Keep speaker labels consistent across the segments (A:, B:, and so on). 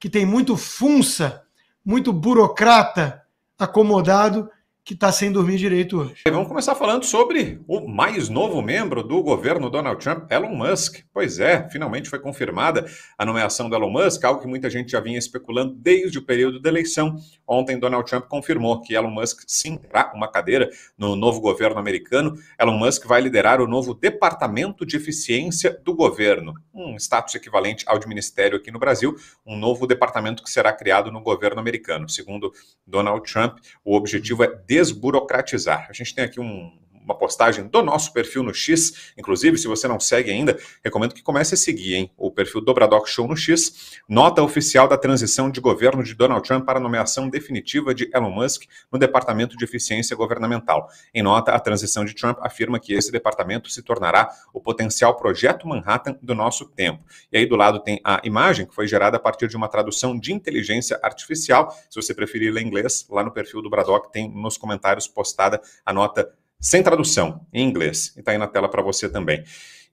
A: que tem muito funça, muito burocrata acomodado que está sem dormir direito hoje. vamos começar falando sobre
B: o mais novo membro do governo Donald Trump, Elon Musk. Pois é, finalmente foi confirmada a nomeação do Elon Musk, algo que muita gente já vinha especulando desde o período da eleição. Ontem, Donald Trump confirmou que Elon Musk sim terá uma cadeira no novo governo americano. Elon Musk vai liderar o novo Departamento de Eficiência do governo, um status equivalente ao de ministério aqui no Brasil, um novo departamento que será criado no governo americano. Segundo Donald Trump, o objetivo é desburocratizar. A gente tem aqui um uma postagem do nosso perfil no X. Inclusive, se você não segue ainda, recomendo que comece a seguir, hein? O perfil do Braddock Show no X. Nota oficial da transição de governo de Donald Trump para a nomeação definitiva de Elon Musk no Departamento de Eficiência Governamental. Em nota, a transição de Trump afirma que esse departamento se tornará o potencial projeto Manhattan do nosso tempo. E aí do lado tem a imagem que foi gerada a partir de uma tradução de inteligência artificial. Se você preferir ler inglês, lá no perfil do Bradock tem nos comentários postada a nota sem tradução, em inglês. E está aí na tela para você também.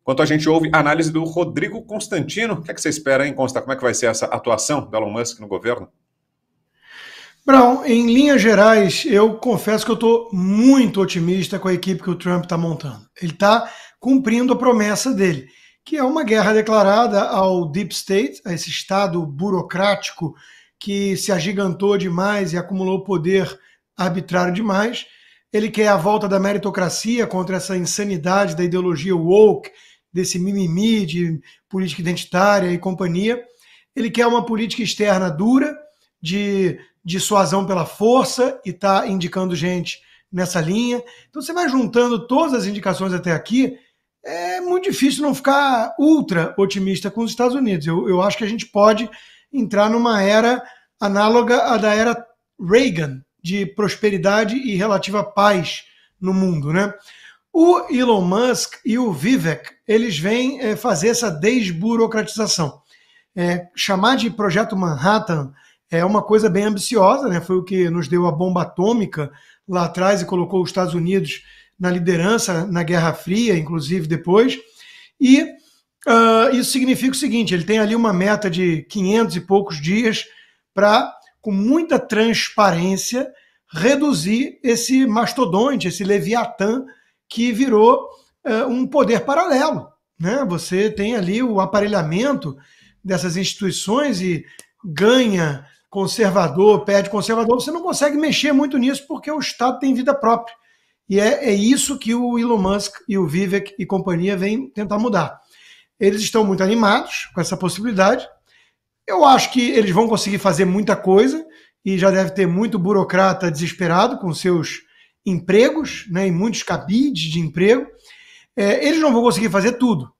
B: Enquanto a gente ouve a análise do Rodrigo Constantino, o que, é que você espera, hein, Consta? Como é que vai ser essa atuação do Elon Musk no governo?
A: Brown, em linhas gerais, eu confesso que eu estou muito otimista com a equipe que o Trump está montando. Ele está cumprindo a promessa dele, que é uma guerra declarada ao Deep State, a esse Estado burocrático que se agigantou demais e acumulou poder arbitrário demais, ele quer a volta da meritocracia contra essa insanidade da ideologia woke, desse mimimi de política identitária e companhia. Ele quer uma política externa dura, de dissuasão pela força, e está indicando gente nessa linha. Então você vai juntando todas as indicações até aqui, é muito difícil não ficar ultra otimista com os Estados Unidos. Eu, eu acho que a gente pode entrar numa era análoga à da era Reagan, de prosperidade e relativa paz no mundo, né? O Elon Musk e o Vivek, eles vêm é, fazer essa desburocratização. É, chamar de projeto Manhattan é uma coisa bem ambiciosa, né? Foi o que nos deu a bomba atômica lá atrás e colocou os Estados Unidos na liderança na Guerra Fria, inclusive depois. E uh, isso significa o seguinte: ele tem ali uma meta de 500 e poucos dias para com muita transparência, reduzir esse mastodonte, esse leviatã que virou uh, um poder paralelo. Né? Você tem ali o aparelhamento dessas instituições e ganha conservador, perde conservador, você não consegue mexer muito nisso porque o Estado tem vida própria. E é, é isso que o Elon Musk e o Vivek e companhia vêm tentar mudar. Eles estão muito animados com essa possibilidade, eu acho que eles vão conseguir fazer muita coisa e já deve ter muito burocrata desesperado com seus empregos, né, e muitos cabides de emprego. É, eles não vão conseguir fazer tudo.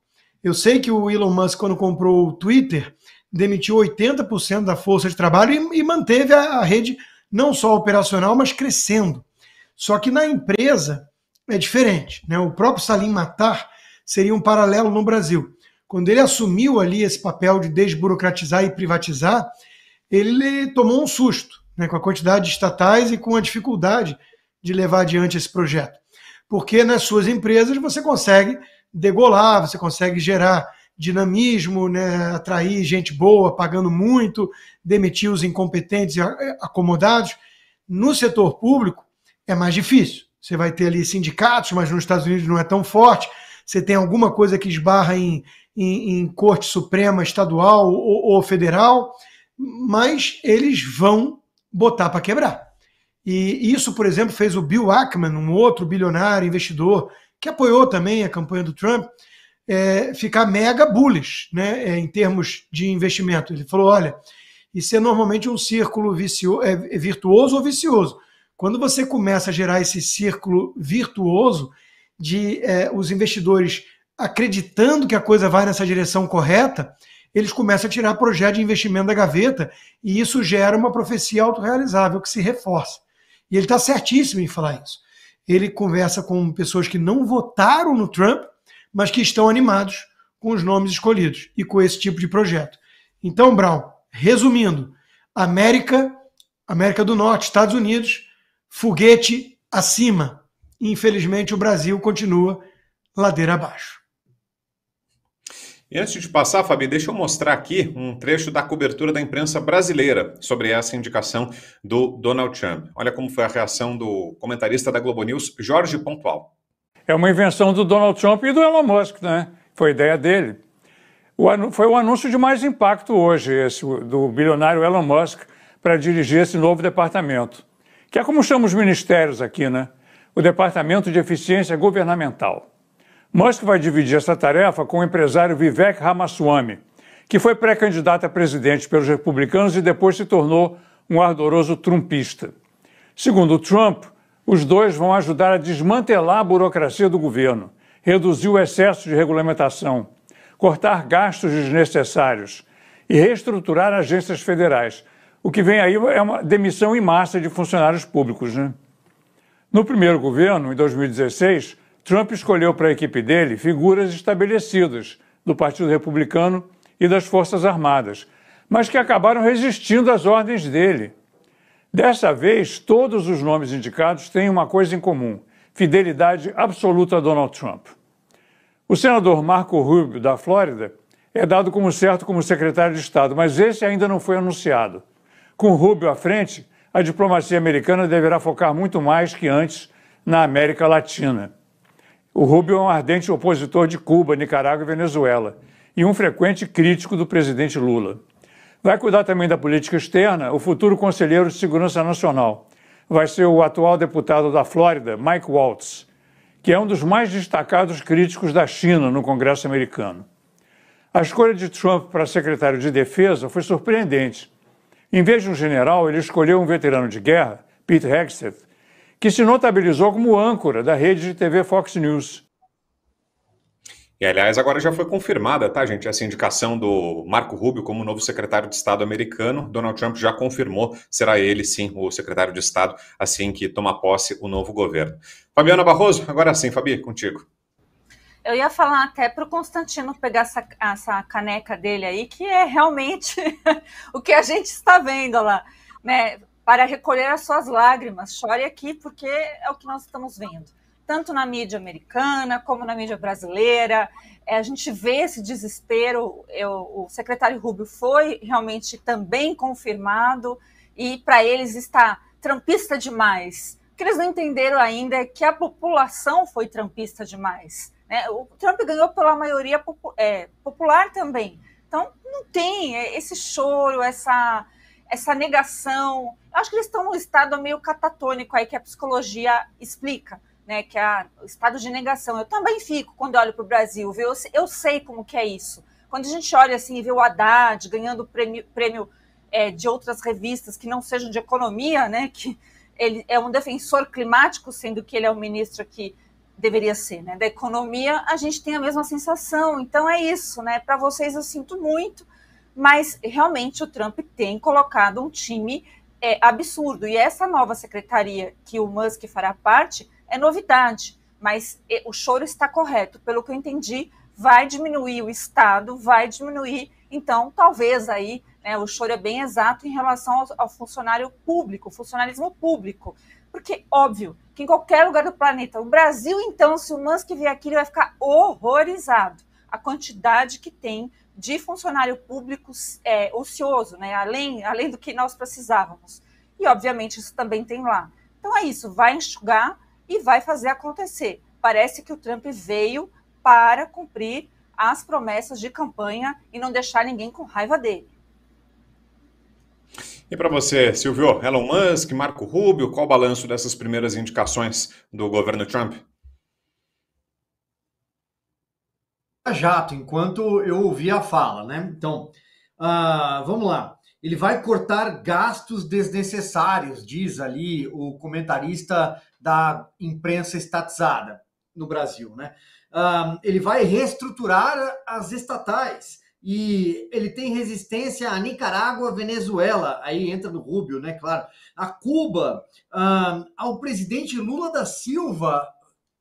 A: Eu sei que o Elon Musk, quando comprou o Twitter, demitiu 80% da força de trabalho e, e manteve a, a rede não só operacional, mas crescendo. Só que na empresa é diferente. Né? O próprio Salim Matar seria um paralelo no Brasil. Quando ele assumiu ali esse papel de desburocratizar e privatizar, ele tomou um susto né, com a quantidade de estatais e com a dificuldade de levar adiante esse projeto. Porque nas suas empresas você consegue degolar, você consegue gerar dinamismo, né, atrair gente boa, pagando muito, demitir os incompetentes e é, acomodados. No setor público é mais difícil. Você vai ter ali sindicatos, mas nos Estados Unidos não é tão forte. Você tem alguma coisa que esbarra em em, em Corte Suprema, estadual ou, ou federal, mas eles vão botar para quebrar. E isso, por exemplo, fez o Bill Ackman, um outro bilionário investidor que apoiou também a campanha do Trump, é, ficar mega bullish né, é, em termos de investimento. Ele falou: olha, isso é normalmente um círculo vicio, é, virtuoso ou vicioso. Quando você começa a gerar esse círculo virtuoso de é, os investidores acreditando que a coisa vai nessa direção correta, eles começam a tirar projeto de investimento da gaveta e isso gera uma profecia autorrealizável que se reforça. E ele está certíssimo em falar isso. Ele conversa com pessoas que não votaram no Trump, mas que estão animados com os nomes escolhidos e com esse tipo de projeto. Então, Brown, resumindo, América, América do Norte, Estados Unidos, foguete acima. Infelizmente, o Brasil continua ladeira abaixo.
B: E antes de passar, Fabi, deixa eu mostrar aqui um trecho da cobertura da imprensa brasileira sobre essa indicação do Donald Trump. Olha como foi a reação do comentarista da Globo News, Jorge Pontual.
C: É uma invenção do Donald Trump e do Elon Musk, né? Foi ideia dele. O foi o anúncio de mais impacto hoje, esse do bilionário Elon Musk, para dirigir esse novo departamento, que é como chamam os ministérios aqui, né? O Departamento de Eficiência Governamental. Musk vai dividir essa tarefa com o empresário Vivek Ramaswamy, que foi pré-candidato a presidente pelos republicanos e depois se tornou um ardoroso trumpista. Segundo Trump, os dois vão ajudar a desmantelar a burocracia do governo, reduzir o excesso de regulamentação, cortar gastos desnecessários e reestruturar agências federais. O que vem aí é uma demissão em massa de funcionários públicos. Né? No primeiro governo, em 2016, Trump escolheu para a equipe dele figuras estabelecidas do Partido Republicano e das Forças Armadas, mas que acabaram resistindo às ordens dele. Dessa vez, todos os nomes indicados têm uma coisa em comum: fidelidade absoluta a Donald Trump. O senador Marco Rubio, da Flórida, é dado como certo como secretário de Estado, mas esse ainda não foi anunciado. Com Rubio à frente, a diplomacia americana deverá focar muito mais que antes na América Latina. O Rubio é um ardente opositor de Cuba, Nicarágua e Venezuela e um frequente crítico do presidente Lula. Vai cuidar também da política externa o futuro conselheiro de Segurança Nacional. Vai ser o atual deputado da Flórida, Mike Waltz, que é um dos mais destacados críticos da China no Congresso americano. A escolha de Trump para secretário de Defesa foi surpreendente. Em vez de um general, ele escolheu um veterano de guerra, Pete Hegseth que se notabilizou como âncora da rede de TV Fox News.
B: E, aliás, agora já foi confirmada, tá, gente? Essa indicação do Marco Rubio como novo secretário de Estado americano. Donald Trump já confirmou, será ele, sim, o secretário de Estado, assim que toma posse o novo governo. Fabiana Barroso, agora sim, Fabi, contigo.
D: Eu ia falar até para o Constantino pegar essa, essa, caneca dele aí, que é realmente o que a gente está vendo lá. Né? para recolher as suas lágrimas. Chore aqui, porque é o que nós estamos vendo. Tanto na mídia americana como na mídia brasileira, é, a gente vê esse desespero. Eu, o secretário Rubio foi realmente também confirmado, e para eles está trampista demais. O que eles não entenderam ainda é que a população foi trampista demais. Né? O Trump ganhou pela maioria é, popular também. Então, não tem é, esse choro, essa essa negação. Eu acho que eles estão num estado meio catatônico aí que a psicologia explica, né? Que é o estado de negação. Eu também fico quando olho para o Brasil, viu? Eu, sei como que é isso. Quando a gente olha assim e vê o Haddad ganhando prêmio, prêmio é, de outras revistas que não sejam de economia, né? Que ele é um defensor climático, sendo que ele é o ministro que deveria ser, né? Da economia, a gente tem a mesma sensação. Então é isso, né? Para vocês eu sinto muito mas realmente o Trump tem colocado um time é, absurdo. E essa nova secretaria que o Musk fará parte é novidade, mas é, o choro está correto. Pelo que eu entendi, vai diminuir o Estado, vai diminuir. Então, talvez aí né, o choro é bem exato em relação ao, ao funcionário público, funcionalismo público. Porque, óbvio, que em qualquer lugar do planeta, o Brasil, então, se o Musk vier aqui, ele vai ficar horrorizado a quantidade que tem de funcionário público é, ocioso, né? além, além do que nós precisávamos. E, obviamente, isso também tem lá. Então, é isso, vai enxugar e vai fazer acontecer. Parece que o Trump veio para cumprir as promessas de campanha e não deixar ninguém com raiva dele.
B: E para você, Silvio, Elon Musk, Marco Rubio, qual o balanço dessas primeiras indicações do governo Trump?
E: jato enquanto eu ouvia a fala, né? Então, uh, vamos lá. Ele vai cortar gastos desnecessários, diz ali o comentarista da imprensa estatizada no Brasil, né? Uh, ele vai reestruturar as estatais e ele tem resistência a Nicarágua, Venezuela, aí entra no Rubio, né? Claro, a Cuba, uh, ao presidente Lula da Silva,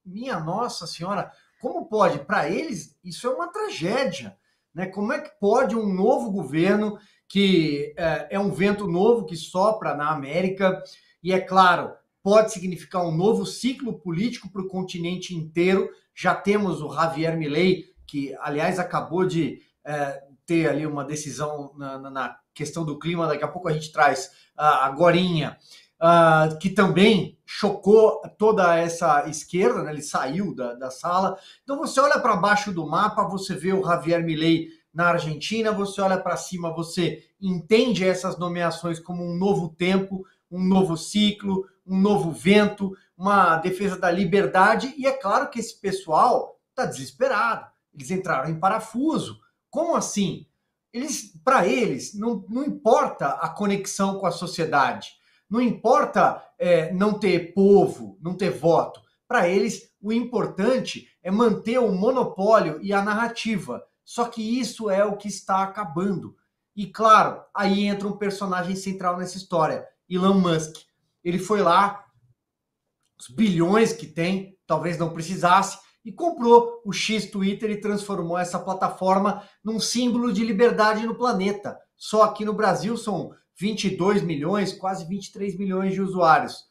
E: minha nossa senhora, como pode? Para eles, isso é uma tragédia. Né? Como é que pode um novo governo, que é, é um vento novo que sopra na América, e é claro, pode significar um novo ciclo político para o continente inteiro. Já temos o Javier Milei, que, aliás, acabou de é, ter ali uma decisão na, na, na, questão do clima, daqui a pouco a gente traz a ah, Gorinha uh, que também chocou toda essa esquerda, né? ele saiu da, da sala. Então você olha para baixo do mapa, você vê o Javier Milei na Argentina, você olha para cima, você entende essas nomeações como um novo tempo, um novo ciclo, um novo vento, uma defesa da liberdade, e é claro que esse pessoal está desesperado. Eles entraram em parafuso. Como assim? Eles, para eles, não, não importa a conexão com a sociedade. Não importa é, não ter povo, não ter voto. Para eles, o importante é manter o monopólio e a narrativa. Só que isso é o que está acabando. E claro, aí entra um personagem central nessa história, Elon Musk. Ele foi lá, os bilhões que tem, talvez não precisasse, e comprou o X Twitter e transformou essa plataforma num símbolo de liberdade no planeta. Só aqui no Brasil são 22 milhões, quase 23 milhões de usuários.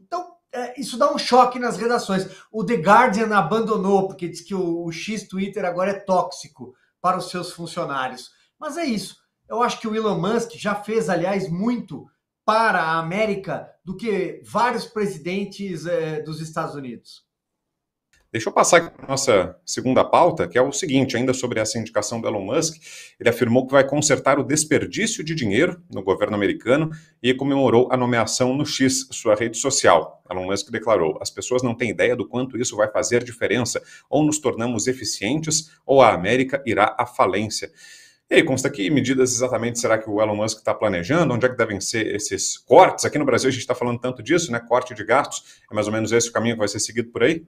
E: Então, é, isso dá um choque nas redações. O The Guardian abandonou, porque diz que o, o X Twitter agora é tóxico para os seus funcionários. Mas é isso. Eu acho que o Elon Musk já fez, aliás, muito para a América do que vários presidentes é, dos Estados Unidos.
B: Deixa eu passar aqui para a nossa segunda pauta, que é o seguinte, ainda sobre essa indicação do Elon Musk, ele afirmou que vai consertar o desperdício de dinheiro no governo americano e comemorou a nomeação no X, sua rede social. Elon Musk declarou: "As pessoas não têm ideia do quanto isso vai fazer diferença, ou nos tornamos eficientes, ou a América irá à falência." E aí, consta que medidas exatamente será que o Elon Musk está planejando? Onde é que devem ser esses cortes? Aqui no Brasil a gente está falando tanto disso, né? Corte de gastos. É mais ou menos esse o caminho que vai ser seguido por aí?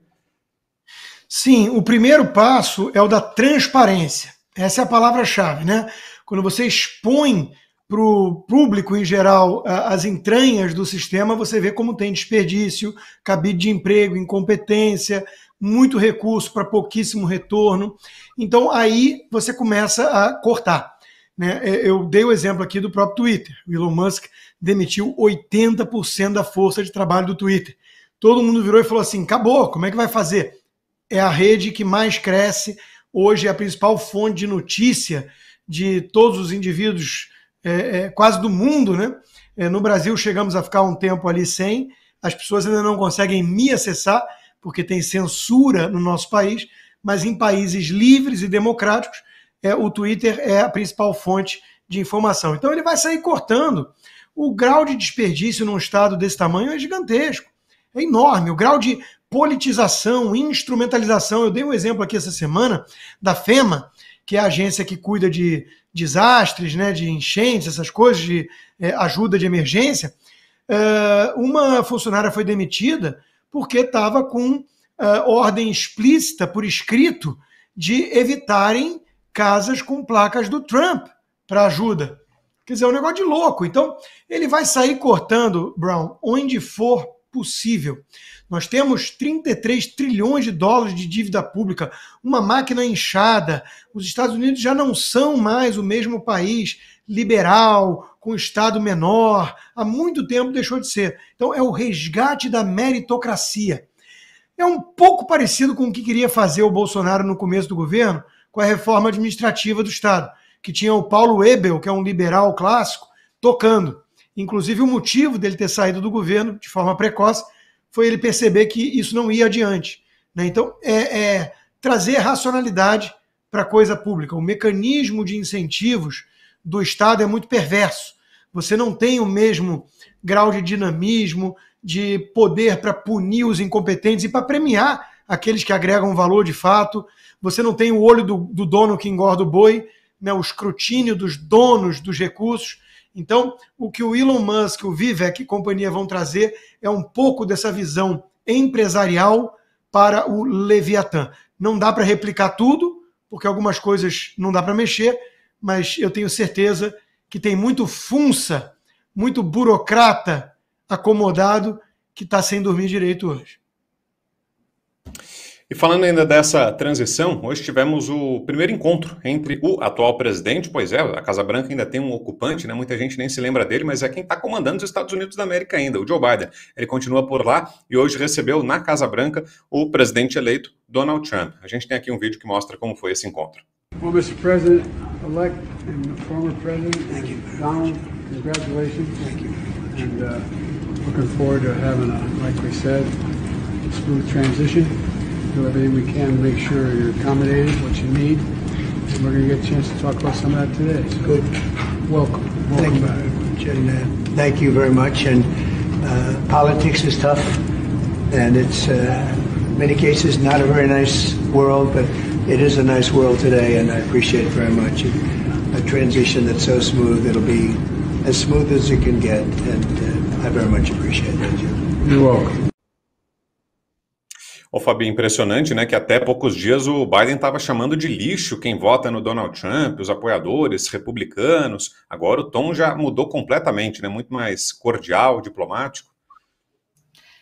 A: Sim, o primeiro passo é o da transparência. Essa é a palavra-chave, né? Quando você expõe para o público em geral as entranhas do sistema, você vê como tem desperdício, cabide de emprego, incompetência, muito recurso para pouquíssimo retorno. Então aí você começa a cortar. Né? É, eu dei o exemplo aqui do próprio Twitter. O Elon Musk demitiu 80% da força de trabalho do Twitter. Todo mundo virou e falou assim: acabou, como é que vai fazer? é a rede que mais cresce, hoje é a principal fonte de notícia de todos os indivíduos, é, é, quase do mundo, né? É, no Brasil chegamos a ficar um tempo ali sem, as pessoas ainda não conseguem me acessar, porque tem censura no nosso país, mas em países livres e democráticos, é, o Twitter é a principal fonte de informação. Então ele vai sair cortando. O grau de desperdício num estado desse tamanho é gigantesco, é enorme. O grau de politização, instrumentalização. Eu dei um exemplo aqui essa semana da FEMA, que é a agência que cuida de desastres, né, de enchentes, essas coisas, de é, ajuda de emergência. Eh, uma funcionária foi demitida porque estava com eh, ordem explícita por escrito de evitarem casas com placas do Trump para ajuda. Quer dizer, é um negócio de louco. Então, ele vai sair cortando, Brown, onde for possível. Nós temos 33 trilhões de dólares de dívida pública, uma máquina inchada. Os Estados Unidos já não são mais o mesmo país liberal, com Estado menor, há muito tempo deixou de ser. Então, é o resgate da meritocracia. É um pouco parecido com o que queria fazer o Bolsonaro no começo do governo, com a reforma administrativa do Estado, que tinha o Paulo Ebel, que é um liberal clássico, tocando. Inclusive, o motivo dele ter saído do governo de forma precoce foi ele perceber que isso não ia adiante. Né? Então, é, é trazer racionalidade para a coisa pública. O mecanismo de incentivos do Estado é muito perverso. Você não tem o mesmo grau de dinamismo, de poder para punir os incompetentes e para premiar aqueles que agregam valor de fato. Você não tem o olho do, do dono que engorda o boi, né, o escrutínio dos donos dos recursos. Então, o que o Elon Musk, o Vivek e companhia vão trazer é um pouco dessa visão empresarial para o Leviatã. Não dá para replicar tudo, porque algumas coisas não dá para mexer, mas eu tenho certeza que tem muito funça, muito burocrata acomodado que está sem dormir direito hoje.
B: E falando ainda dessa transição, hoje tivemos o primeiro encontro entre o atual presidente, pois é, a Casa Branca ainda tem um ocupante, né? Muita gente nem se lembra dele, mas é quem está comandando os Estados Unidos da América ainda, o Joe Biden. Ele continua por lá e hoje recebeu na Casa Branca o presidente eleito Donald Trump. A gente tem aqui um vídeo que mostra como foi esse encontro.
A: Well, Mr. President-elect and former President Thank you Donald, congratulations.
E: Thank you. And uh,
C: looking forward to having, a, like we said,
A: a smooth transition. do everything we can to make sure you're accommodated, what you need. And we're going to get a chance to talk about some of that today. So Good. Welcome. Welcome Thank back. You very much.
E: And, uh, thank you very much. And uh, politics is tough, and it's uh, in many cases not a very nice world, but it is a nice world today, and I appreciate it very much. And a transition that's so smooth, it'll be as smooth as it can get, and uh, I very much appreciate it. You're welcome.
B: Ô, Fabi, impressionante, né? Que até poucos dias o Biden estava chamando de lixo quem vota no Donald Trump, os apoiadores republicanos. Agora o tom já mudou completamente, né? Muito mais cordial, diplomático.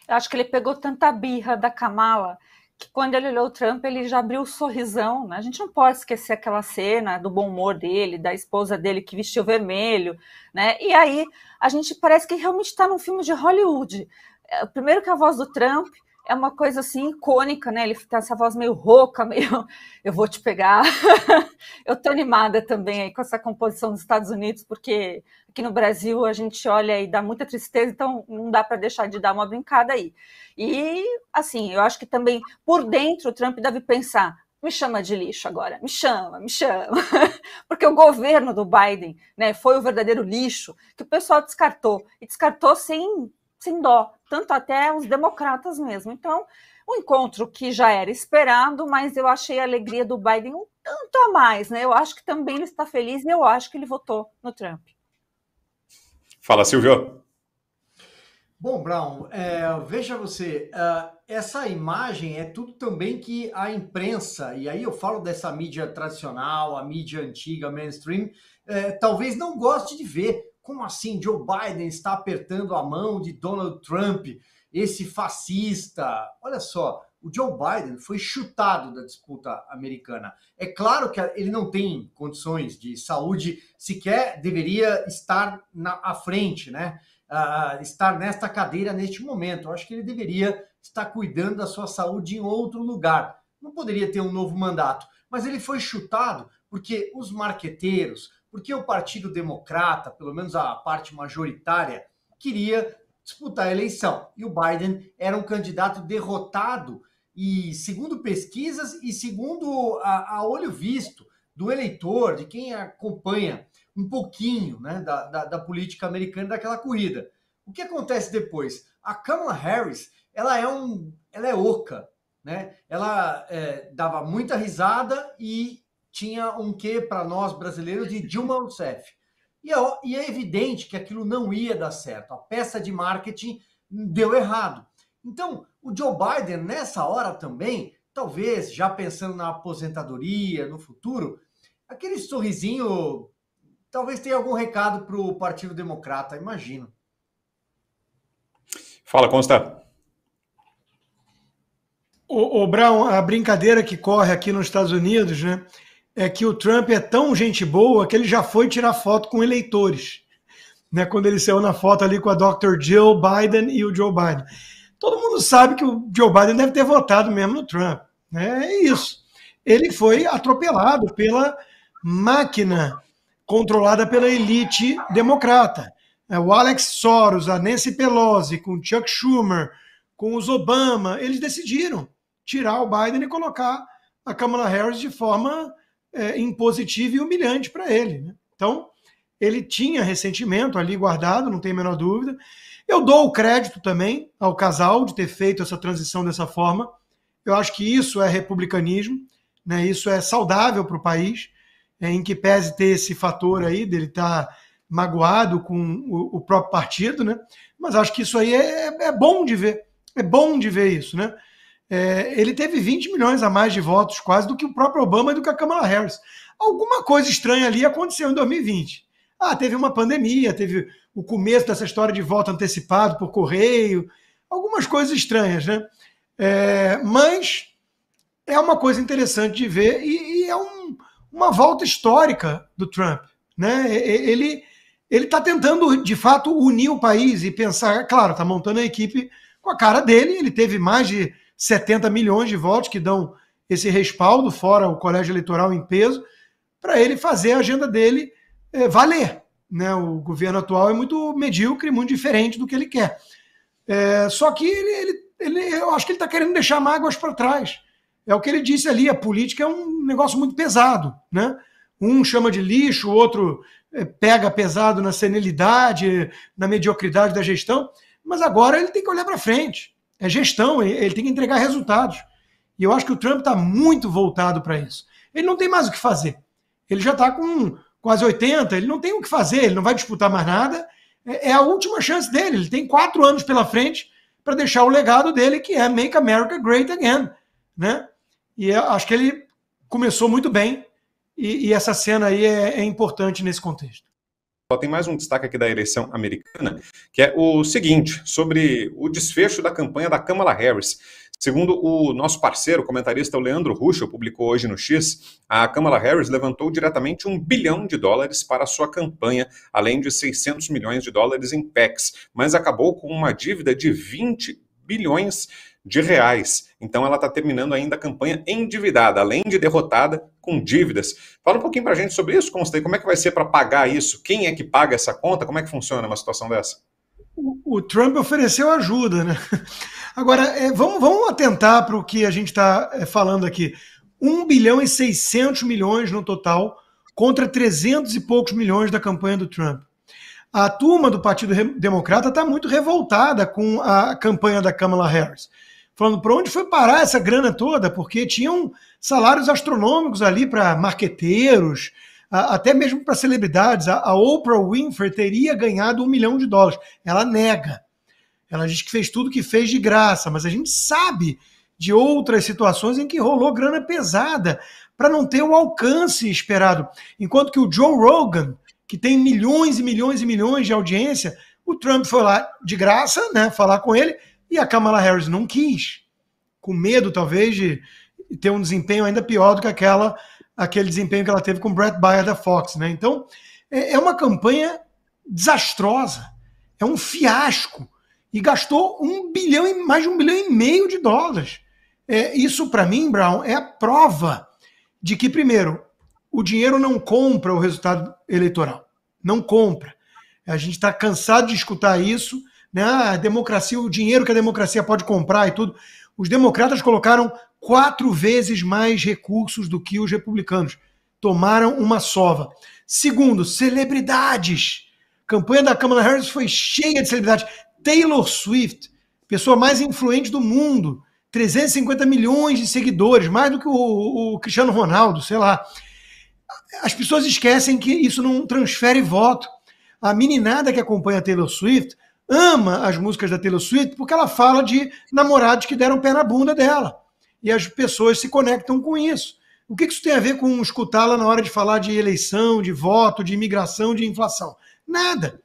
D: Eu acho que ele pegou tanta birra da Kamala que quando ele olhou o Trump, ele já abriu o um sorrisão. Né? A gente não pode esquecer aquela cena do bom humor dele, da esposa dele que vestiu vermelho, né? E aí a gente parece que realmente está num filme de Hollywood. É, primeiro que a voz do Trump, é uma coisa assim icônica, né? Ele tem tá essa voz meio rouca, meio eu vou te pegar. eu tô animada também aí com essa composição dos Estados Unidos, porque aqui no Brasil a gente olha e dá muita tristeza, então não dá para deixar de dar uma brincada aí. E assim, eu acho que também por dentro o Trump deve pensar, me chama de lixo agora, me chama, me chama. Porque o governo do Biden né, foi o verdadeiro lixo que o pessoal descartou. E descartou sem sem dó, tanto até os democratas mesmo. Então, um encontro que já era esperado, mas eu achei a alegria do Biden um tanto a mais, né? Eu acho que também ele está feliz e eu acho que ele votou no Trump.
B: Fala, Silvio.
E: Bom, Brown, é, veja você, uh, essa imagem é tudo também que a imprensa, e aí eu falo dessa mídia tradicional, a mídia antiga, mainstream, é, talvez não goste de ver como assim Joe Biden está apertando a mão de Donald Trump, esse fascista? Olha só, o Joe Biden foi chutado da disputa americana. É claro que ele não tem condições de saúde, sequer deveria estar na, à frente, né? Uh, estar nesta cadeira neste momento. Eu acho que ele deveria estar cuidando da sua saúde em outro lugar. Não poderia ter um novo mandato. Mas ele foi chutado porque os marqueteiros, porque o Partido Democrata, pelo menos a parte majoritária, queria disputar a eleição. E o Biden era um candidato derrotado, e segundo pesquisas e segundo a, a olho visto do eleitor, de quem acompanha um pouquinho né, da, da, da política americana daquela corrida. O que acontece depois? A Kamala Harris, ela é um, ela é oca, né? Ela é, dava muita risada e tinha um quê para nós brasileiros de Dilma Rousseff. E é, e é evidente que aquilo não ia dar certo. A peça de marketing deu errado. Então, o Joe Biden, nessa hora também, talvez já pensando na aposentadoria, no futuro, aquele sorrisinho talvez tenha algum recado para o Partido Democrata,
B: imagino. Fala, Consta.
A: O, o Brown, a brincadeira que corre aqui nos Estados Unidos, né, é que o Trump é tão gente boa que ele já foi tirar foto com eleitores, né? Quando ele saiu na foto ali com a Dr. Jill Biden e o Joe Biden. Todo mundo sabe que o Joe Biden deve ter votado mesmo no Trump, né? É isso. Ele foi atropelado pela máquina controlada pela elite democrata. É, o Alex Soros, a Nancy Pelosi, com Chuck Schumer, com os Obama, eles decidiram tirar o Biden e colocar a Kamala Harris de forma é, impositiva e humilhante para ele. Né? Então, ele tinha ressentimento ali guardado, não tem a menor dúvida. Eu dou o crédito também ao casal de ter feito essa transição dessa forma. Eu acho que isso é republicanismo, né? isso é saudável para o país, é, em que pese ter esse fator aí dele estar tá magoado com o, o, próprio partido, né? mas acho que isso aí é, é, é bom de ver, é bom de ver isso. Né? É, ele teve 20 milhões a mais de votos, quase, do que o próprio Obama e do que a Kamala Harris. Alguma coisa estranha ali aconteceu em 2020. Ah, teve uma pandemia, teve o começo dessa história de voto antecipado por correio, algumas coisas estranhas, né? É, mas é uma coisa interessante de ver e, e é um, uma volta histórica do Trump, né? Ele ele está tentando de fato unir o país e pensar, claro, está montando a equipe com a cara dele. Ele teve mais de 70 milhões de votos que dão esse respaldo, fora o colégio eleitoral em peso, para ele fazer a agenda dele é, valer. Né? O governo atual é muito medíocre, muito diferente do que ele quer. É, só que ele, ele, ele, eu acho que ele está querendo deixar mágoas para trás. É o que ele disse ali: a política é um negócio muito pesado. Né? Um chama de lixo, o outro é, pega pesado na senilidade, na mediocridade da gestão, mas agora ele tem que olhar para frente é gestão, ele, ele tem que entregar resultados. E eu acho que o Trump está muito voltado para isso. Ele não tem mais o que fazer. Ele já está com quase 80, ele não tem o que fazer, ele não vai disputar mais nada. É, é a última chance dele. Ele tem quatro anos pela frente para deixar o legado dele, que é Make America Great Again. Né? E acho que ele começou muito bem, e, e essa cena aí é, é importante nesse contexto.
B: Só tem mais um destaque aqui da eleição americana, que é o seguinte, sobre o desfecho da campanha da Kamala Harris. Segundo o nosso parceiro, o comentarista Leandro Ruschel, publicou hoje no X, a Kamala Harris levantou diretamente um bilhão de dólares para sua campanha, além de 600 milhões de dólares em PECs, mas acabou com uma dívida de 20 bilhões de reais. Então ela está terminando ainda a campanha endividada, além de derrotada com dívidas. Fala um pouquinho para a gente sobre isso, Como é que vai ser para pagar isso? Quem é que paga essa conta? Como é que funciona uma situação dessa?
A: O, o Trump ofereceu ajuda, né? Agora, é, vamos, vamos atentar para o que a gente está é, falando aqui. 1 bilhão e 600 milhões no total, contra 300 e poucos milhões da campanha do Trump. A turma do Partido Democrata está muito revoltada com a campanha da Kamala Harris falando para onde foi parar essa grana toda, porque tinham salários astronômicos ali para marqueteiros, até mesmo para celebridades. A, a Oprah Winfrey teria ganhado um milhão de dólares. Ela nega. Ela diz que fez tudo que fez de graça, mas a gente sabe de outras situações em que rolou grana pesada para não ter o alcance esperado. Enquanto que o Joe Rogan, que tem milhões e milhões e milhões de audiência, o Trump foi lá de graça, né, falar com ele, e a Kamala Harris não quis, com medo talvez de ter um desempenho ainda pior do que aquela aquele desempenho que ela teve com Brett Baer da Fox, né? Então é, é uma campanha desastrosa, é um fiasco e gastou um bilhão e mais de um bilhão e meio de dólares. É, isso para mim, Brown, é a prova de que primeiro o dinheiro não compra o resultado eleitoral, não compra. A gente está cansado de escutar isso né, ah, a democracia, o dinheiro que a democracia pode comprar e tudo. Os democratas colocaram quatro vezes mais recursos do que os republicanos. Tomaram uma sova. Segundo, celebridades. A campanha da Câmara Harris foi cheia de celebridades. Taylor Swift, pessoa mais influente do mundo, 350 milhões de seguidores, mais do que o, o, o Cristiano Ronaldo, sei lá. As pessoas esquecem que isso não transfere voto. A meninada que acompanha Taylor Swift ama as músicas da Taylor Swift porque ela fala de namorados que deram pé na bunda dela. E as pessoas se conectam com isso. O que isso tem a ver com escutá-la na hora de falar de eleição, de voto, de imigração, de inflação? Nada.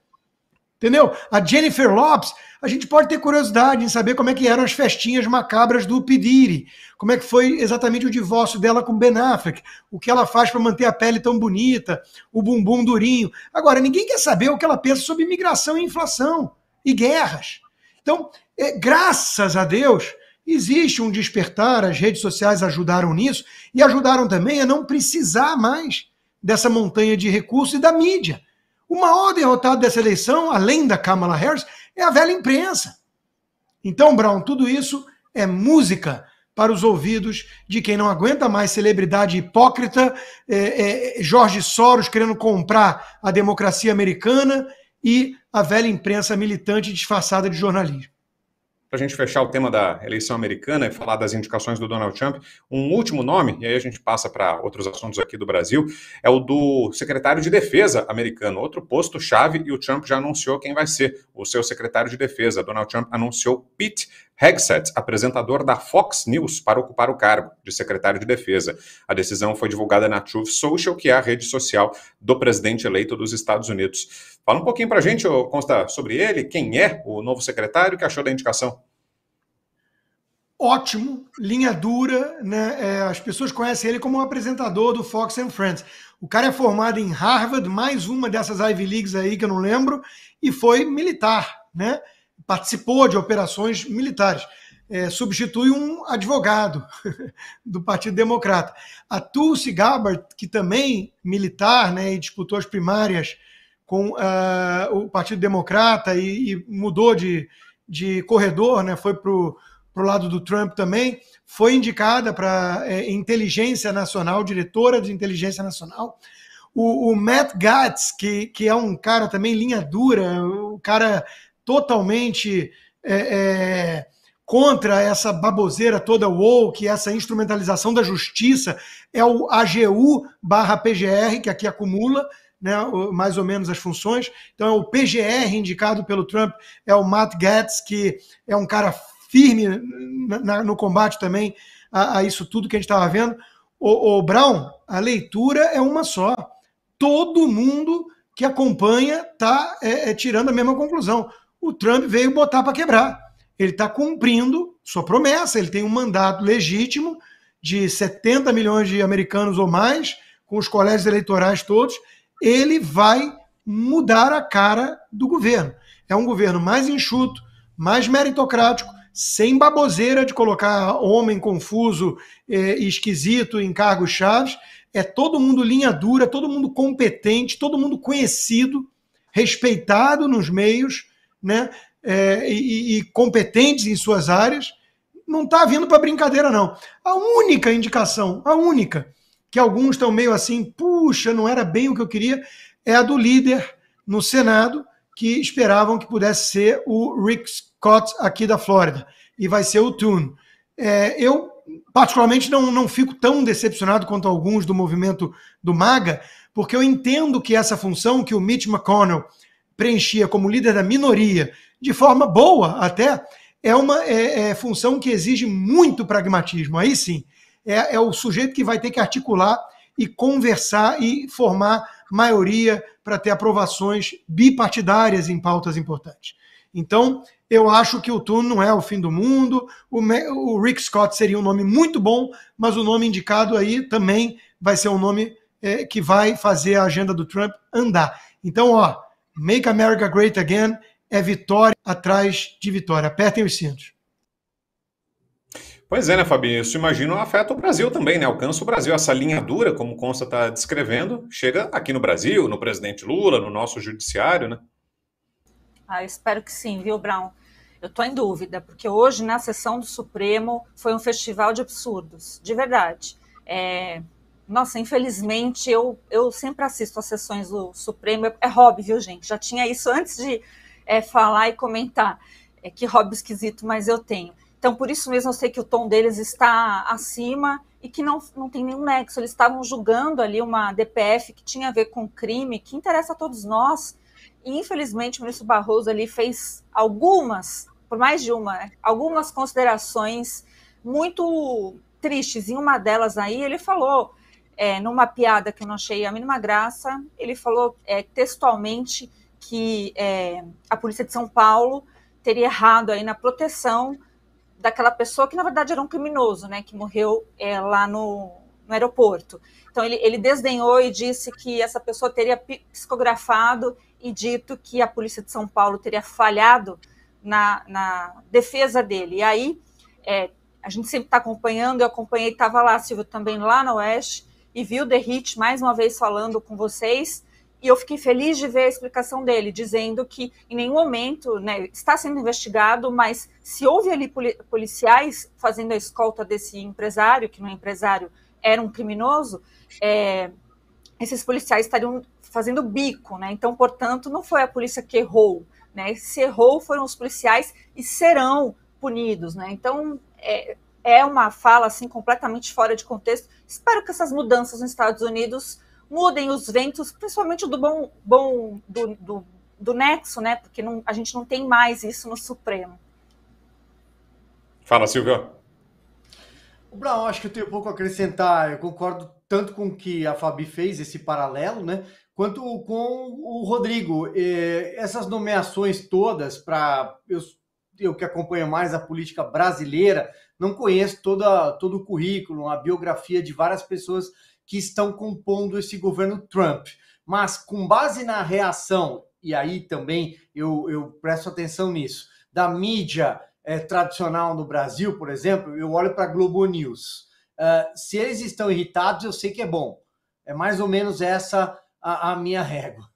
A: Entendeu? A Jennifer Lopes, a gente pode ter curiosidade em saber como é que eram as festinhas macabras do Pediri, como é que foi exatamente o divórcio dela com Ben Affleck, o que ela faz para manter a pele tão bonita, o bumbum durinho. Agora, ninguém quer saber o que ela pensa sobre imigração e inflação e guerras. Então, é, graças a Deus, existe um despertar, as redes sociais ajudaram nisso e ajudaram também a não precisar mais dessa montanha de recursos e da mídia. O maior derrotado dessa eleição, além da Kamala Harris, é a velha imprensa. Então, Brown, tudo isso é música para os ouvidos de quem não aguenta mais celebridade hipócrita, é, é, Jorge Soros querendo comprar a democracia americana e a velha imprensa militante disfarçada de jornalismo.
B: Para a gente fechar o tema da eleição americana e falar das indicações do Donald Trump, um último nome, e aí a gente passa para outros assuntos aqui do Brasil, é o do secretário de Defesa americano, outro posto-chave, e o Trump já anunciou quem vai ser o seu secretário de Defesa. Donald Trump anunciou Pete Hegseth, apresentador da Fox News, para ocupar o cargo de secretário de Defesa. A decisão foi divulgada na Truth Social, que é a rede social do presidente eleito dos Estados Unidos. Fala um pouquinho para a gente, Consta, sobre ele, quem é o novo secretário, o que achou da indicação?
A: Ótimo, linha dura, né? É, as pessoas conhecem ele como um apresentador do Fox and Friends. O cara é formado em Harvard, mais uma dessas Ivy Leagues aí que eu não lembro, e foi militar, né? participou de operações militares. É, substitui um advogado do Partido Democrata. A Tulsi Gabbard, que também militar né, e disputou as primárias com uh, o Partido Democrata e, e, mudou de, de corredor, né, foi para o lado do Trump também, foi indicada para é, Inteligência Nacional, diretora de Inteligência Nacional. O, o Matt Gatz, que, que é um cara também linha dura, o cara totalmente é, é, contra essa baboseira toda woke, essa instrumentalização da justiça, é o AGU barra PGR, que aqui acumula, né, mais ou menos as funções. Então é o PGR indicado pelo Trump, é o Matt Gaetz, que é um cara firme no combate também a, a, isso tudo que a gente estava vendo. O, o Brown, a leitura é uma só. Todo mundo que acompanha está é, é, tirando a mesma conclusão o Trump veio botar para quebrar. Ele está cumprindo sua promessa, ele tem um mandato legítimo de 70 milhões de americanos ou mais, com os colégios eleitorais todos. Ele vai mudar a cara do governo. É um governo mais enxuto, mais meritocrático, sem baboseira de colocar homem confuso é, e esquisito em cargos chaves. É todo mundo linha dura, todo mundo competente, todo mundo conhecido, respeitado nos meios né, é, e, e competentes em suas áreas, não está vindo para brincadeira, não. A única indicação, a única, que alguns estão meio assim, puxa, não era bem o que eu queria, é a do líder no Senado, que esperavam que pudesse ser o Rick Scott aqui da Flórida, e vai ser o Tune. É, eu, particularmente, não, não fico tão decepcionado quanto alguns do movimento do MAGA, porque eu entendo que essa função que o Mitch McConnell preenchia como líder da minoria, de forma boa até, é uma é, é função que exige muito pragmatismo. Aí sim, é, é o sujeito que vai ter que articular e conversar e formar maioria para ter aprovações bipartidárias em pautas importantes. Então, eu acho que o turno não é o fim do mundo. O, o, Rick Scott seria um nome muito bom, mas o nome indicado aí também vai ser um nome é, que vai fazer a agenda do Trump andar. Então, ó, Make America Great Again é vitória atrás de vitória. Apertem os cintos.
B: Pois é, né, Fabinho? Isso, imagino, afeta o Brasil também, né? Alcança o Brasil. Essa linha dura, como Consta está descrevendo, chega aqui no Brasil, no presidente Lula, no nosso judiciário, né?
D: Ah, espero que sim, viu, Brown? Eu estou em dúvida, porque hoje, na sessão do Supremo, foi um festival de absurdos, de verdade. É, nossa, infelizmente, eu, eu sempre assisto as sessões do Supremo. É hobby, viu, gente? Já tinha isso antes de é, falar e comentar. É, que hobby esquisito, mas eu tenho. Então, por isso mesmo, eu sei que o tom deles está acima e que não, não tem nenhum nexo. Eles estavam julgando ali uma DPF que tinha a ver com crime, que interessa a todos nós. E, infelizmente, o ministro Barroso ali fez algumas, por mais de uma, algumas considerações muito tristes. Em uma delas aí, ele falou é, numa piada que eu não achei a mínima graça, ele falou é, textualmente que é, a polícia de São Paulo teria errado aí na proteção daquela pessoa que na verdade era um criminoso, né, que morreu é, lá no, no, aeroporto. Então ele, ele desdenhou e disse que essa pessoa teria psicografado e dito que a polícia de São Paulo teria falhado na, na defesa dele. E aí é, a gente sempre está acompanhando, eu acompanhei, estava lá, Silvio, também lá no Oeste, e vi o The Hit mais uma vez falando com vocês e eu fiquei feliz de ver a explicação dele, dizendo que em nenhum momento né, está sendo investigado, mas se houve ali policiais fazendo a escolta desse empresário, que não é empresário, era um criminoso, é, esses policiais estariam fazendo bico, né? Então, portanto, não foi a polícia que errou, né? Se errou, foram os policiais e serão punidos, né? Então, é, é uma fala assim completamente fora de contexto. Espero que essas mudanças nos Estados Unidos mudem os ventos, principalmente do bom, bom do, do, do nexo, né? Porque não, a gente não tem mais isso no Supremo.
B: Fala, Silvia.
E: Brown, acho que eu tenho pouco a acrescentar. Eu concordo tanto com o que a Fabi fez, esse paralelo, né? Quanto com o Rodrigo. Essas nomeações todas, para eu, eu que acompanho mais a política brasileira, não conheço toda, todo o currículo, a biografia de várias pessoas que estão compondo esse governo Trump. Mas com base na reação, e aí também eu, eu presto atenção nisso, da mídia é, tradicional no Brasil, por exemplo, eu olho para a Globo News. Uh, se eles estão irritados, eu sei que é bom. É mais ou menos essa a, a minha régua.